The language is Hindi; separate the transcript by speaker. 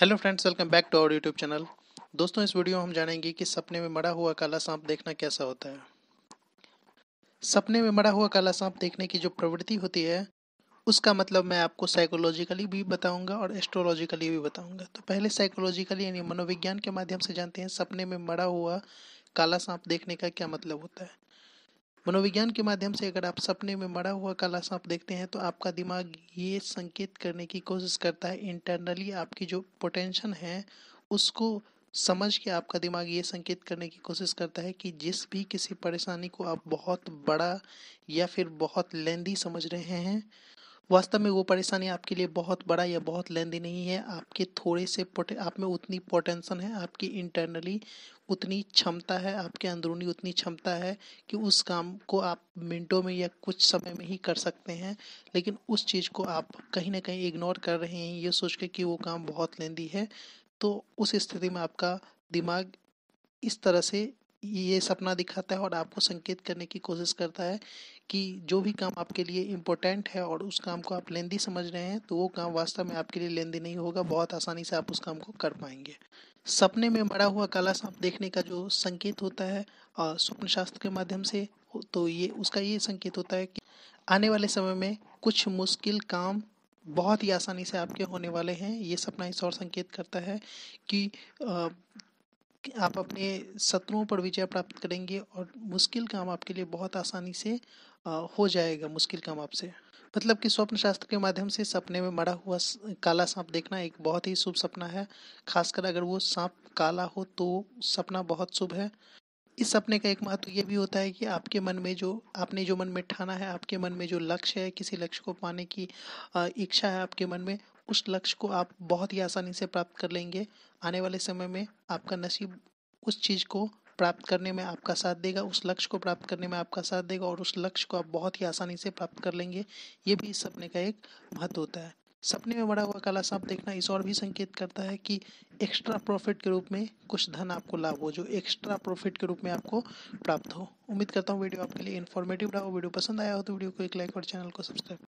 Speaker 1: hello friends welcome back to our YouTube channel दोस्तों इस वीडियो में हम जानेंगे कि सपने में मरा हुआ काला सांप देखना कैसा होता है सपने में मरा हुआ काला सांप देखने की जो प्रवृत्ति होती है उसका मतलब मैं आपको साइकोलॉजिकली भी बताऊंगा और एस्ट्रोलॉजिकली भी बताऊंगा तो पहले साइकोलॉजिकली यानी मनोविज्ञान के माध्यम से जानते हैं सपने में मरा हुआ काला सांप देखने का क्या मतलब होता है मनोविज्ञान के माध्यम से अगर आप सपने में मरा हुआ काला सांप देखते हैं तो आपका दिमाग ये संकेत करने की कोशिश करता है इंटरनली आपकी जो पोटेंशन है उसको समझ के आपका दिमाग ये संकेत करने की कोशिश करता है कि जिस भी किसी परेशानी को आप बहुत बड़ा या फिर बहुत लेंदी समझ रहे हैं वास्तव में वो परेशानी आपके लिए बहुत बड़ा या बहुत लेंदी नहीं है आपके थोड़े से आप में उतनी पोटेंशन है आपकी इंटरनली उतनी क्षमता है आपके अंदरूनी उतनी क्षमता है कि उस काम को आप मिनटों में या कुछ समय में ही कर सकते हैं लेकिन उस चीज़ को आप कहीं ना कहीं इग्नोर कर रहे हैं ये सोच के कि वो काम बहुत लेंदी है तो उस स्थिति में आपका दिमाग इस तरह से ये सपना दिखाता है और आपको संकेत करने की कोशिश करता है कि जो भी काम आपके लिए इम्पोर्टेंट है और उस काम को आप लेंदी समझ रहे हैं तो वो काम वास्तव में आपके लिए लेंदी नहीं होगा बहुत आसानी से आप उस काम को कर पाएंगे सपने में मरा हुआ काला सांप देखने का जो संकेत होता है स्वप्न शास्त्र के माध्यम से तो ये उसका ये संकेत होता है कि आने वाले समय में कुछ मुश्किल काम बहुत ही आसानी से आपके होने वाले हैं ये सपना इस और संकेत करता है कि आप अपने शत्रुओं पर विजय प्राप्त करेंगे और मुश्किल काम आपके लिए बहुत आसानी से हो जाएगा मुश्किल काम आपसे मतलब कि स्वप्न शास्त्र के माध्यम से सपने में मरा हुआ काला सांप देखना एक बहुत ही शुभ सपना है खासकर अगर वो सांप काला हो तो सपना बहुत शुभ है इस सपने का एक महत्व ये भी होता है कि आपके मन में जो आपने जो मन में ठाना है आपके मन में जो लक्ष्य है किसी लक्ष्य को पाने की इच्छा है आपके मन में उस लक्ष्य को आप बहुत ही आसानी से प्राप्त कर लेंगे आने वाले समय में आपका नसीब उस चीज़ को प्राप्त करने में आपका साथ देगा उस लक्ष्य को प्राप्त करने में आपका साथ देगा और उस लक्ष्य को आप बहुत ही आसानी से प्राप्त कर लेंगे ये भी इस सपने का एक महत्व होता है सपने में बड़ा हुआ काला सांप देखना इस और भी संकेत करता है कि एक्स्ट्रा प्रॉफिट के रूप में कुछ धन आपको लाभ हो जो एक्स्ट्रा प्रॉफिट के रूप में आपको प्राप्त हो उम्मीद करता हूँ वीडियो आपके लिए इन्फॉर्मेटिव रहा हो वीडियो पसंद आया हो तो वीडियो को एक लाइक और चैनल को सब्सक्राइब